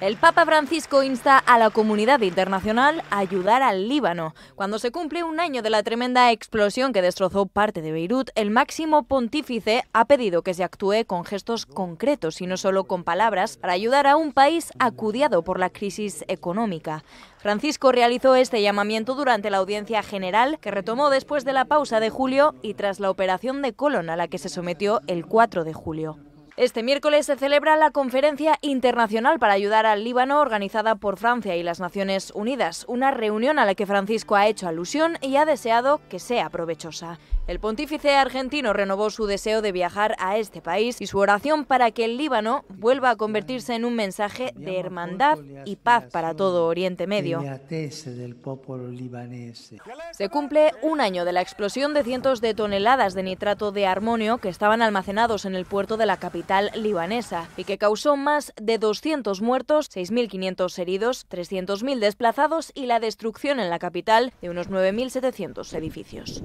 El Papa Francisco insta a la comunidad internacional a ayudar al Líbano. Cuando se cumple un año de la tremenda explosión que destrozó parte de Beirut, el máximo pontífice ha pedido que se actúe con gestos concretos y no solo con palabras para ayudar a un país acudiado por la crisis económica. Francisco realizó este llamamiento durante la audiencia general que retomó después de la pausa de julio y tras la operación de colon a la que se sometió el 4 de julio. Este miércoles se celebra la Conferencia Internacional para Ayudar al Líbano organizada por Francia y las Naciones Unidas, una reunión a la que Francisco ha hecho alusión y ha deseado que sea provechosa. El pontífice argentino renovó su deseo de viajar a este país y su oración para que el Líbano vuelva a convertirse en un mensaje de hermandad y paz para todo Oriente Medio. Se cumple un año de la explosión de cientos de toneladas de nitrato de armonio que estaban almacenados en el puerto de la capital libanesa y que causó más de 200 muertos, 6.500 heridos, 300.000 desplazados y la destrucción en la capital de unos 9.700 edificios.